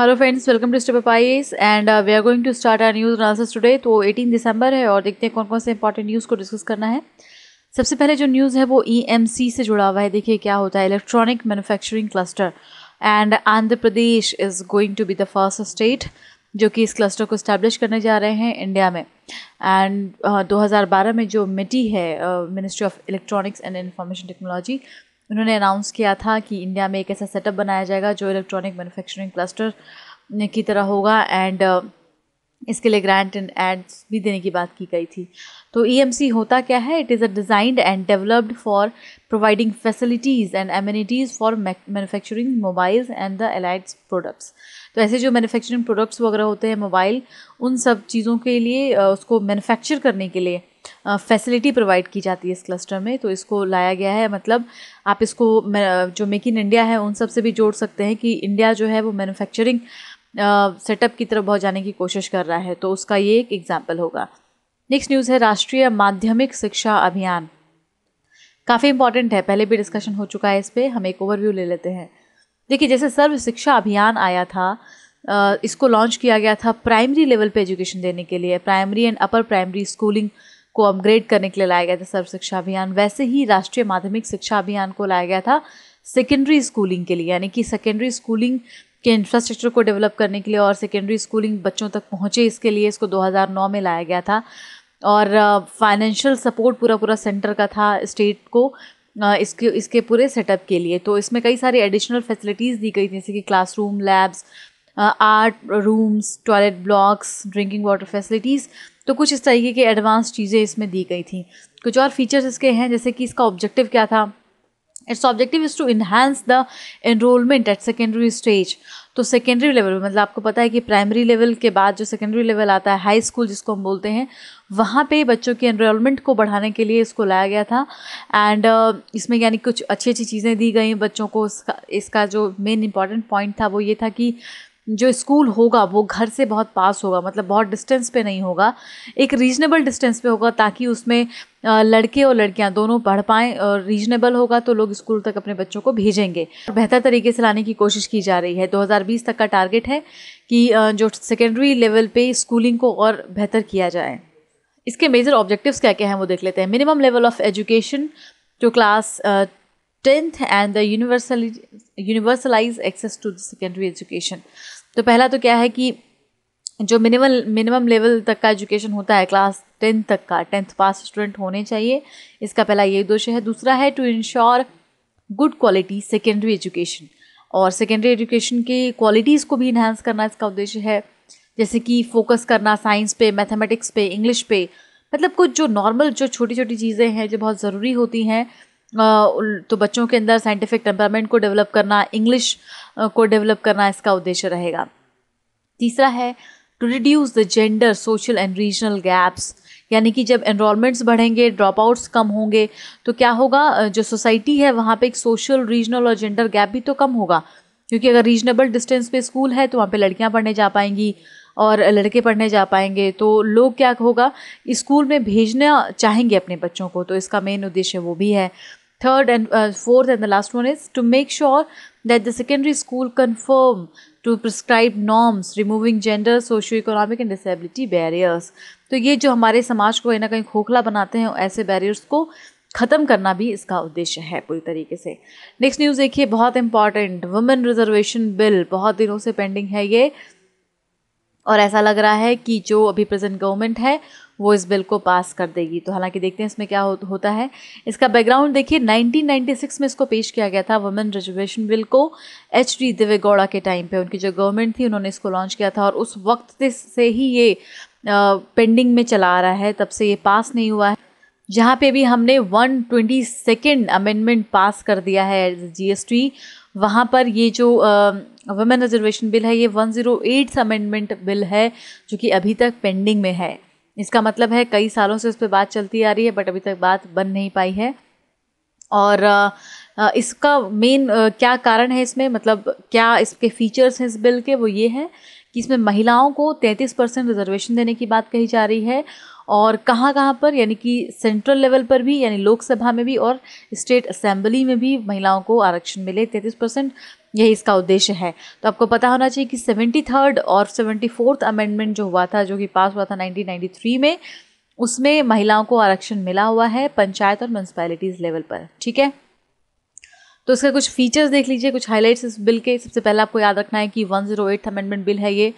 Hello friends welcome to step पाइस and we are going to start our news analysis today तो 18 दिसंबर है और देखते हैं कौन कौन से इंपॉर्टेंट न्यूज़ को डिस्कस करना है सबसे पहले जो न्यूज़ है वो ईएमसी e से जुड़ा हुआ है देखिए क्या होता है electronic manufacturing cluster and Andhra Pradesh is going to be the first state जो कि इस क्लस्टर को इस्टेब्लिश करने जा रहे हैं इंडिया में एंड uh, 2012 में जो मिटी है ministry of electronics and information technology उन्होंने अनाउंस किया था कि इंडिया में एक ऐसा सेटअप बनाया जाएगा जो इलेक्ट्रॉनिक मैन्युफैक्चरिंग क्लस्टर की तरह होगा एंड uh, इसके लिए ग्रांट एंड एड्स भी देने की बात की गई थी तो ई e होता क्या है it is a designed and developed for providing facilities and amenities for manufacturing mobiles and the allieds products तो ऐसे जो मैन्युफैक्चरिंग प्रोडक्ट्स वगैरह होते हैं मोबाइल उन सब चीज़ों के लिए uh, उसको मैनुफैक्चर करने के लिए फैसिलिटी प्रोवाइड की जाती है इस क्लस्टर में तो इसको लाया गया है मतलब आप इसको जो मेक इन इंडिया है उन सब से भी जोड़ सकते हैं कि इंडिया जो है वो मैन्युफैक्चरिंग सेटअप की तरफ बहुत जाने की कोशिश कर रहा है तो उसका ये एक एग्जाम्पल होगा नेक्स्ट न्यूज़ है राष्ट्रीय माध्यमिक शिक्षा अभियान काफ़ी इंपॉर्टेंट है पहले भी डिस्कशन हो चुका है इस पर हम एक ओवरव्यू ले लेते हैं देखिए जैसे सर्व शिक्षा अभियान आया था इसको लॉन्च किया गया था प्राइमरी लेवल पे एजुकेशन देने के लिए primary and upper primary schooling को अपग्रेड करने के लिए लाया गया था सर्व शिक्षा अभियान वैसे ही राष्ट्रीय माध्यमिक शिक्षा अभियान को लाया गया था सेकेंडरी स्कूलिंग के लिए यानी कि सेकेंडरी स्कूलिंग के इंफ्रास्ट्रक्चर को डेवलप करने के लिए और सेकेंडरी स्कूलिंग बच्चों तक पहुँचे इसके लिए इसको 2009 में लाया गया था और फाइनेंशियल सपोर्ट पूरा पूरा सेंटर का था स्टेट को इसके इसके पूरे सेटअप के लिए तो इसमें कई सारी एडिशनल फैसिलिटीज़ दी गई थी जैसे कि classroom labs art rooms toilet blocks drinking water facilities तो कुछ इस तरीके की एडवांस चीज़ें इसमें दी गई थी कुछ और फीचर्स इसके हैं जैसे कि इसका ऑब्जेक्टिव क्या था its objective is to enhance the enrolment at secondary stage तो सेकेंडरी लेवल मतलब आपको पता है कि प्राइमरी लेवल के बाद जो सेकेंडरी लेवल आता है हाई स्कूल जिसको हम बोलते हैं वहाँ पे बच्चों के एनरोलमेंट को बढ़ाने के लिए इसको लाया गया था एंड uh, इसमें यानी कुछ अच्छी अच्छी चीज़ें दी गई बच्चों को इसका इसका जो मेन इंपॉर्टेंट पॉइंट था वो ये था कि जो स्कूल होगा वो घर से बहुत पास होगा मतलब बहुत डिस्टेंस पे नहीं होगा एक रीजनेबल डिस्टेंस पे होगा ताकि उसमें लड़के और लड़कियां दोनों पढ़ पाएँ और रीजनेबल होगा तो लोग स्कूल तक अपने बच्चों को भेजेंगे बेहतर तरीके से लाने की कोशिश की जा रही है 2020 तक का टारगेट है कि जो सेकेंडरी लेवल पे स्कूलिंग को और बेहतर किया जाए इसके मेजर ऑब्जेक्टिव्स क्या क्या हैं वो देख लेते हैं मिनिमम लेवल ऑफ एजुकेशन जो class tenth and the universal universalise access to the secondary education तो पहला तो क्या है कि जो मिनिमम मिनिमम लेवल तक का एजुकेशन होता है क्लास टेंथ तक का टेंथ पास स्टूडेंट होने चाहिए इसका पहला ये उद्देश्य है दूसरा है to ensure good quality secondary education और सेकेंडरी एजुकेशन की क्वालिटीज़ को भी इन्हांस करना इसका उद्देश्य है जैसे कि फोकस करना साइंस पे मैथमेटिक्स पे इंग्लिश पे मतलब कुछ जो नॉर्मल जो छोटी छोटी चीज़ें हैं जो बहुत ज़रूरी होती हैं तो बच्चों के अंदर साइंटिफिक टेम्परामेंट को डेवलप करना इंग्लिश को डेवलप करना इसका उद्देश्य रहेगा तीसरा है to reduce the gender social and regional gaps यानी कि जब एनरोलमेंट्स बढ़ेंगे ड्रॉप आउट्स कम होंगे तो क्या होगा जो सोसाइटी है वहाँ पे एक सोशल रीजनल और जेंडर गैप भी तो कम होगा क्योंकि अगर रीजनेबल डिस्टेंस पे स्कूल है तो वहाँ पे लड़कियाँ पढ़ने जा पाएंगी और लड़के पढ़ने जा पाएंगे तो लोग क्या होगा स्कूल में भेजना चाहेंगे अपने बच्चों को तो इसका मेन उद्देश्य वो भी है third and uh, fourth and the last one is to make sure that the secondary school confirm to prescribe norms removing gender socio economic and disability barriers तो ये जो हमारे समाज को कहीं ना कहीं खोखला बनाते हैं ऐसे बैरियर्स को ख़त्म करना भी इसका उद्देश्य है पूरी तरीके से नेक्स्ट न्यूज़ देखिए बहुत इंपॉर्टेंट वुमेन रिजर्वेशन बिल बहुत दिनों से पेंडिंग है ये और ऐसा लग रहा है कि जो अभी प्रेजेंट गवर्नमेंट है वो इस बिल को पास कर देगी तो हालांकि देखते हैं इसमें क्या हो, होता है इसका बैकग्राउंड देखिए 1996 में इसको पेश किया गया था वुमेन रिजर्वेशन बिल को एच डी देवेगौड़ा के टाइम पे उनकी जो गवर्नमेंट थी उन्होंने इसको लॉन्च किया था और उस वक्त से ही ये पेंडिंग में चला आ रहा है तब से ये पास नहीं हुआ है जहाँ पे भी हमने one twenty second amendment pass कर दिया है टी वहाँ पर ये जो वुमेन रिजर्वेशन बिल है ये one zero eighth amendment bill है जो कि अभी तक पेंडिंग में है इसका मतलब है कई सालों से उस पर बात चलती आ रही है बट अभी तक बात बन नहीं पाई है और इसका मेन क्या कारण है इसमें मतलब क्या इसके फीचर्स हैं इस बिल के वो ये हैं कि इसमें महिलाओं को 33 परसेंट रिजर्वेशन देने की बात कही जा रही है और कहाँ कहाँ पर यानी कि सेंट्रल लेवल पर भी यानी लोकसभा में भी और स्टेट असेंबली में भी महिलाओं को आरक्षण मिले तैंतीस परसेंट यही इसका उद्देश्य है तो आपको पता होना चाहिए कि सेवेंटी थर्ड और सेवेंटी फोर्थ अमेंडमेंट जो हुआ था जो कि पास हुआ था 1993 में उसमें महिलाओं को आरक्षण मिला हुआ है पंचायत और म्यूनसिपैलिटीज़ लेवल पर ठीक है तो इसका कुछ फीचर्स देख लीजिए कुछ हाईलाइट्स इस बिल के सबसे पहले आपको याद रखना है कि one zero eight amendment bill है ये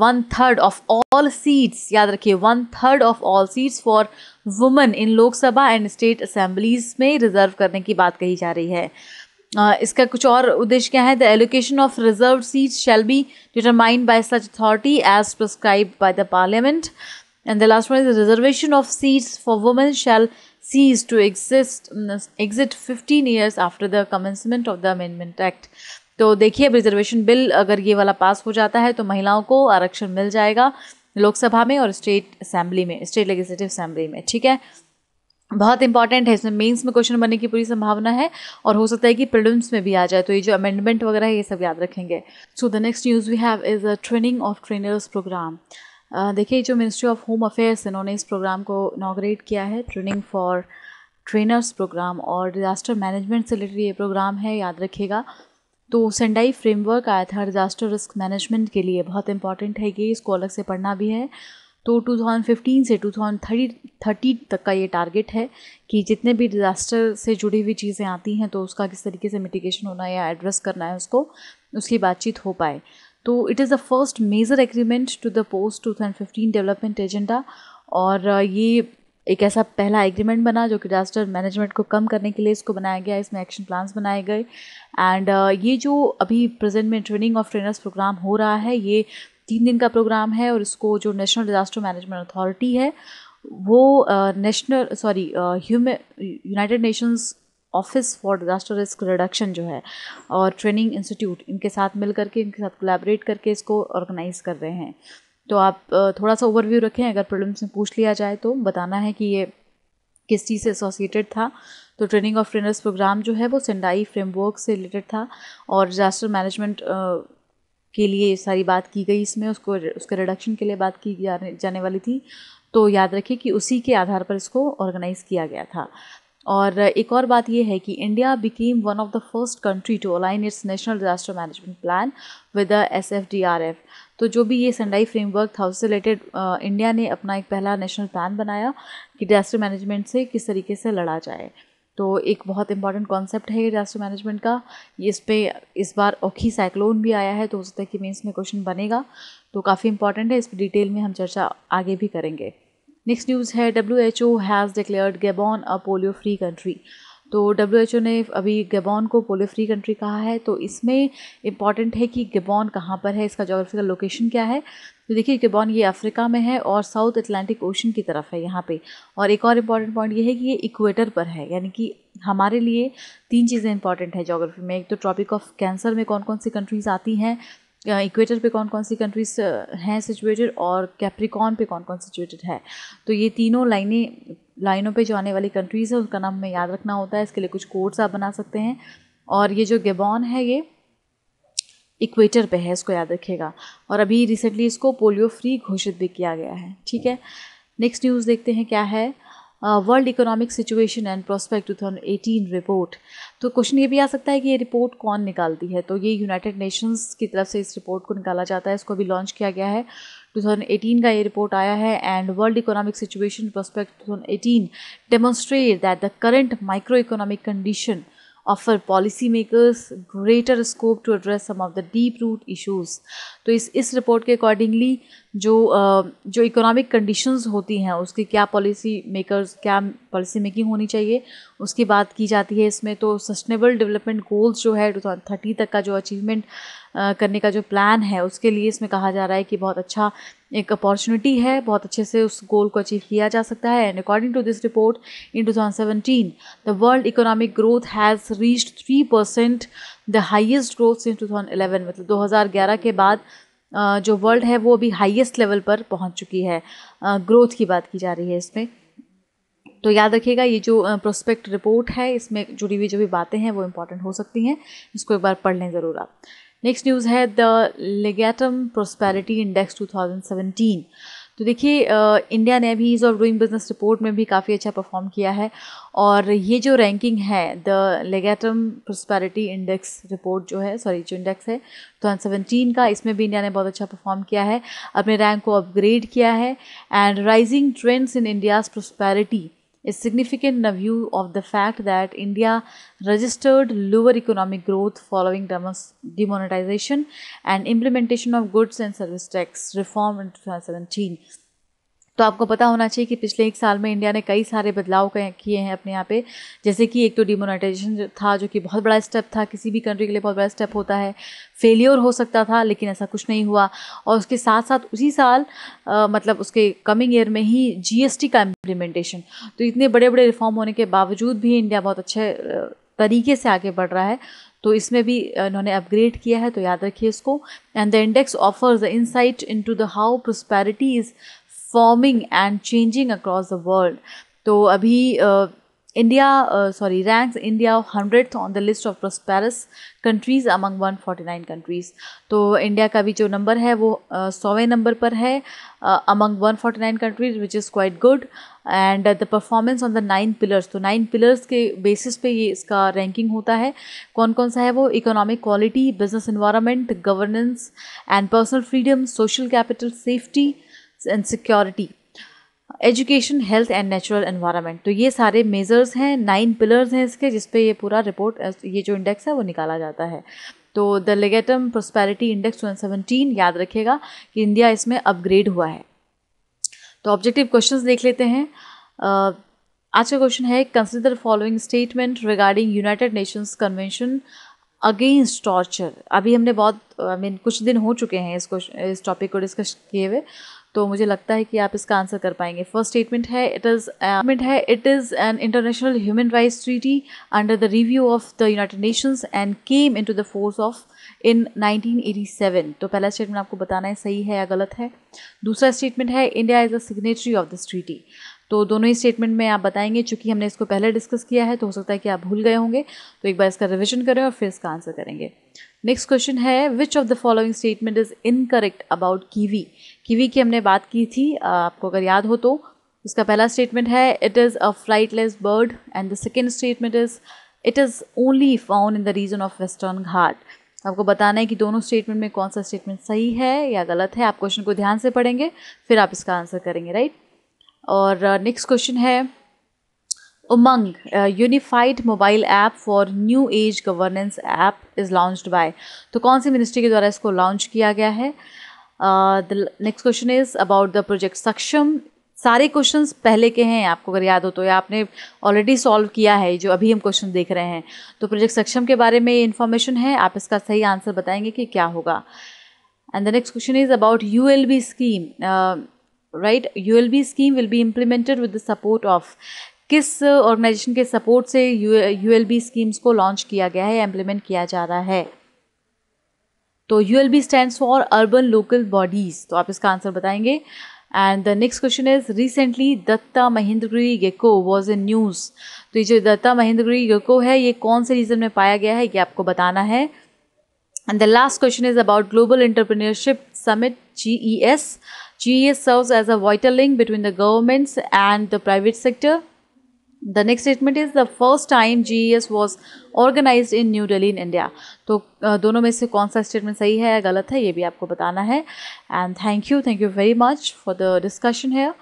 one third of all seats याद रखिए one third of all seats for women in Lok Sabha and state assemblies में रिजर्व करने की बात कही जा रही है इसका कुछ और उद्देश्य क्या है the allocation of reserve seat shall be determined by such authority as prescribe by the parliament and the last one is reservation of seats for women shall cease to exist exit fifteen years after the commencement of the amendment act तो देखिए अब reservation bill अगर ये वाला पास हो जाता है तो महिलाओं को आरक्षण मिल जाएगा लोकसभा में और स्टेट असेंबली में स्टेट लेजिस्लेटिव असेंबली में ठीक है बहुत इंपॉर्टेंट है इसमें मेंस में क्वेश्चन बनने की पूरी संभावना है और हो सकता है कि प्रिलिम्स में भी आ जाए तो ये जो अमेंडमेंट वगैरह है ये सब याद रखेंगे so the next news we have is a training of trainers programme देखिए जो मिनिस्ट्री ऑफ होम अफेयर्स है इन्होंने इस प्रोग्राम को इनाग्रेट किया है ट्रेनिंग फॉर ट्रेनर्स प्रोग्राम और डिज़ास्टर मैनेजमेंट से रिलेटेड ये प्रोग्राम है याद रखिएगा तो सेंडाई फ्रेमवर्क आया था डिज़ास्टर रिस्क मैनेजमेंट के लिए बहुत इंपॉर्टेंट है ये इसको अलग से पढ़ना भी है तो 2015 से 2030 तक का ये टारगेट है कि जितने भी डिज़ास्टर से जुड़ी हुई चीज़ें आती हैं तो उसका किस तरीके से मिटिगेशन होना है या एड्रेस करना है उसको उसकी बातचीत हो पाए तो it is the first major agreement to the post 2015 development agenda और ये एक ऐसा पहला एग्रीमेंट बना जो कि डिजास्टर मैनेजमेंट को कम करने के लिए इसको बनाया गया इसमें एक्शन प्लान्स बनाए गए एंड uh, ये जो अभी प्रेजेंट में ट्रेनिंग ऑफ ट्रेनर्स प्रोग्राम हो रहा है ये तीन दिन का प्रोग्राम है और इसको जो नेशनल डिजास्टर मैनेजमेंट अथॉरिटी है वो national sorry United Nations office for disaster risk reduction जो है और ट्रेनिंग इंस्टीट्यूट इनके साथ मिल करके इनके साथ कोलैबोरेट करके इसको ऑर्गेनाइज कर रहे हैं तो आप थोड़ा सा ओवरव्यू रखें अगर प्रॉब्लम्स में पूछ लिया जाए तो बताना है कि ये किस चीज़ से एसोसिएटेड था तो ट्रेनिंग ऑफ ट्रेनर्स प्रोग्राम जो है वो सेंडाई फ्रेमवर्क से रिलेटेड था और डिज़ास्टर मैनेजमेंट के लिए सारी बात की गई इसमें उसको उसके रिडक्शन के लिए बात की जाने, जाने वाली थी तो याद रखिए कि उसी के आधार पर इसको ऑर्गेनाइज़ किया गया था और एक और बात यह है कि India became one of the first country to align its national disaster management plan with the S F D R F तो जो भी ये संडाई फ्रेमवर्क था उससे रिलेटेड इंडिया uh, ने अपना एक पहला नेशनल प्लान बनाया कि डिजास्टर मैनेजमेंट से किस तरीके से लड़ा जाए तो एक बहुत इंपॉर्टेंट कॉन्सेप्ट है ये डिजास्टर मैनेजमेंट का इस पर इस बार औखी साइक्लोन भी आया है तो हो सकता है कि मेन्स में क्वेश्चन बनेगा तो काफ़ी इंपॉर्टेंट है इस पर डिटेल में हम चर्चा आगे भी करेंगे नेक्स्ट न्यूज़ है W H O has declared Gabon a polio free country तो डब्ल्यू एच ओ ने अभी गेबॉन को पोलियो फ्री कंट्री कहा है तो इसमें इम्पॉर्टेंट है कि गेबॉन कहाँ पर है इसका जोग्राफिकल लोकेशन क्या है तो देखिए गिबॉन ये अफ्रीका में है और साउथ अटलांटिक ओशन की तरफ है यहाँ पे और एक और इम्पॉर्टेंट पॉइंट ये है कि ये इक्वेटर पर है यानी कि हमारे लिए तीन चीज़ें इंपॉर्टेंट है जोग्राफी में एक तो ट्रॉपिक ऑफ कैंसर में कौन कौन सी कंट्रीज़ आती हैं इक्वेटर पे कौन कौन सी कंट्रीज हैं सिचुएटेड और कैप्रिकॉन पे कौन कौन सिचुएटेड है तो ये तीनों लाइनें लाइनों पे जो आने वाली कंट्रीज़ है उनका नाम हमें याद रखना होता है इसके लिए कुछ कोड्स आप बना सकते हैं और ये जो गेबॉन है ये इक्वेटर पे है इसको याद रखिएगा और अभी रिसेंटली इसको पोलियो फ्री घोषित भी किया गया है ठीक है नेक्स्ट न्यूज़ देखते हैं क्या है world economic situation and prospect two eighteen report तो क्वेश्चन ये भी आ सकता है कि ये रिपोर्ट कौन निकालती है तो ये यूनाइटेड नेशंस की तरफ से इस रिपोर्ट को निकाला जाता है इसको अभी लॉन्च किया गया है 2018 का ये रिपोर्ट आया है and world economic situation prospect 2018 demonstrate that the current micro economic condition offer policy makers greater scope to address some of the deep root issues तो इस इस रिपोर्ट के अकॉर्डिंगली जो जो इकोनॉमिक कंडीशंस होती हैं उसकी क्या पॉलिसी मेकर्स क्या पॉलिसी मेकिंग होनी चाहिए उसकी बात की जाती है इसमें तो सस्टेनेबल डेवलपमेंट गोल्स जो है टू थर्टी तक का जो अचीवमेंट करने का जो प्लान है उसके लिए इसमें कहा जा रहा है कि बहुत अच्छा एक अपॉर्चुनिटी है बहुत अच्छे से उस गोल को अचीव किया जा सकता है and according to this report in seventeen the world economic growth has reached three percent the highest growth thousand 2011 मतलब 2011 के बाद जो वर्ल्ड है वो अभी हाईएस्ट लेवल पर पहुंच चुकी है ग्रोथ की बात की जा रही है इसमें तो याद रखिएगा ये जो प्रोस्पेक्ट रिपोर्ट है इसमें जुड़ी हुई जो भी बातें हैं वो इंपॉर्टेंट हो सकती हैं इसको एक बार पढ़ लें ज़रूर आप नेक्स्ट न्यूज़ है द लेगेटम प्रोस्पैरिटी इंडेक्स 2017 तो देखिए इंडिया ने भी ease of doing business report में भी काफ़ी अच्छा परफॉर्म किया है और ये जो रैंकिंग है the Legatum prosperity index report जो है सॉरी जो इंडेक्स है टू थाउजेंड सेवेंटीन का इसमें भी इंडिया ने बहुत अच्छा परफॉर्म किया है अपने रैंक को अपग्रेड किया है and rising trends in India's prosperity is significant in a view of the fact that India registered lower economic growth following demonetization and implementation of goods and service tax reform in 2017. तो आपको पता होना चाहिए कि पिछले एक साल में इंडिया ने कई सारे बदलाव किए हैं अपने यहाँ पे जैसे कि एक तो डिमोनाटाइजेशन था जो कि बहुत बड़ा स्टेप था किसी भी कंट्री के लिए बहुत बड़ा स्टेप होता है फेलियर हो सकता था लेकिन ऐसा कुछ नहीं हुआ और उसके साथ साथ उसी साल आ, मतलब उसके कमिंग ईयर में ही जी का इम्प्लीमेंटेशन तो इतने बड़े बड़े रिफॉर्म होने के बावजूद भी इंडिया बहुत अच्छे तरीके से आगे बढ़ रहा है तो इसमें भी इन्होंने अपग्रेड किया है तो याद रखिए इसको and the index offers the insight into the how prosperity is forming and changing across the world तो अभी India sorry ranks India hundred on the list of prosperous countries among 149 countries तो India का भी जो number है वो सौवें number पर है among 149 countries which is quite good and the performance on the nine pillars तो नाइन पिलर्स के बेसिस पे ये इसका रैंकिंग होता है कौन कौन सा है वो economic quality business environment governance and personal freedom social capital safety and security education health and natural environment तो ये सारे मेजर्स हैं नाइन पिलर्स हैं इसके जिसपे ये पूरा रिपोर्ट ये जो इंडेक्स है वो निकाला जाता है तो द लेगेटम प्रोस्पैरिटी इंडेक्स टू याद रखेगा कि इंडिया इसमें अपग्रेड हुआ है तो ऑब्जेक्टिव क्वेश्चन देख लेते हैं uh, आज का क्वेश्चन है consider following statement regarding United Nations convention against torture अभी हमने बहुत आई I मीन mean, कुछ दिन हो चुके हैं इस क्वेश्चन इस टॉपिक को डिस्कस किए हुए तो मुझे लगता है कि आप इसका आंसर कर पाएंगे फर्स्ट स्टेटमेंट है इट इज़ स्टेटमेंट है it is an international human rights treaty under the review of the United Nations and came in to the force of in 1987 तो पहला स्टेटमेंट आपको बताना है सही है या गलत है दूसरा स्टेटमेंट है India is a signatory of this treaty तो दोनों ही स्टेटमेंट में आप बताएंगे चूंकि हमने इसको पहले डिस्कस किया है तो हो सकता है कि आप भूल गए होंगे तो एक बार इसका रिविजन करें और फिर इसका आंसर करेंगे नेक्स्ट क्वेश्चन है which of the following statement is incorrect about kiwi kiwi की हमने बात की थी आपको अगर याद हो तो उसका पहला स्टेटमेंट है it is a flightless bird and the second statement is it is only found in the region of western Ghat आपको बताना है कि दोनों स्टेटमेंट में कौन सा स्टेटमेंट सही है या गलत है आप क्वेश्चन को ध्यान से पढ़ेंगे फिर आप इसका आंसर करेंगे राइट और नेक्स्ट uh, क्वेश्चन है UMANG unified mobile app for new age governance app is launch by तो कौन सी मिनिस्ट्री के द्वारा इसको लॉन्च किया गया है the next question is about the project Saksham सारे क्वेश्चंस पहले के हैं आपको अगर याद हो तो या आपने ऑलरेडी सॉल्व किया है जो अभी हम क्वेश्चन देख रहे हैं तो प्रोजेक्ट सक्षम के बारे में ये इन्फॉर्मेशन है आप इसका सही आंसर बताएंगे कि क्या होगा and the next question is about U L B scheme L B scheme will be implemented with the support of किस ऑर्गेनाइजेशन के सपोर्ट से यू एल बी स्कीम्स को लॉन्च किया गया है इम्प्लीमेंट किया जा रहा है तो U L B stand for urban local bodies तो आप इसका आंसर बताएंगे and the next question is recently Datta Mahendragiri gecko was in news तो ये जो दत्ता महेंद्रगिरी गेको है ये कौन से रीज़न में पाया गया है ये आपको बताना है and the last question is about global question summit G E S G E S serve as a vital link between the governments and the private sector the next statement is the first time G S was organise in New Delhi in India तो दोनों में से कौन सा statement सही है या गलत है ये भी आपको बताना है and thank you thank you very much for the discussion है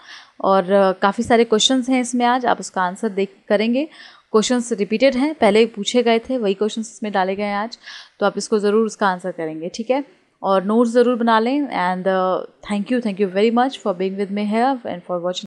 और काफ़ी सारे क्वेश्चन हैं इसमें आज आप उसका आंसर देख करेंगे क्वेश्चन रिपीटेड हैं पहले पूछे गए थे वही क्वेश्चन इसमें डाले गए हैं आज तो आप इसको ज़रूर उसका आंसर करेंगे ठीक है और नोट्स ज़रूर बना लें and thank you thank you very much for being with me have and for watching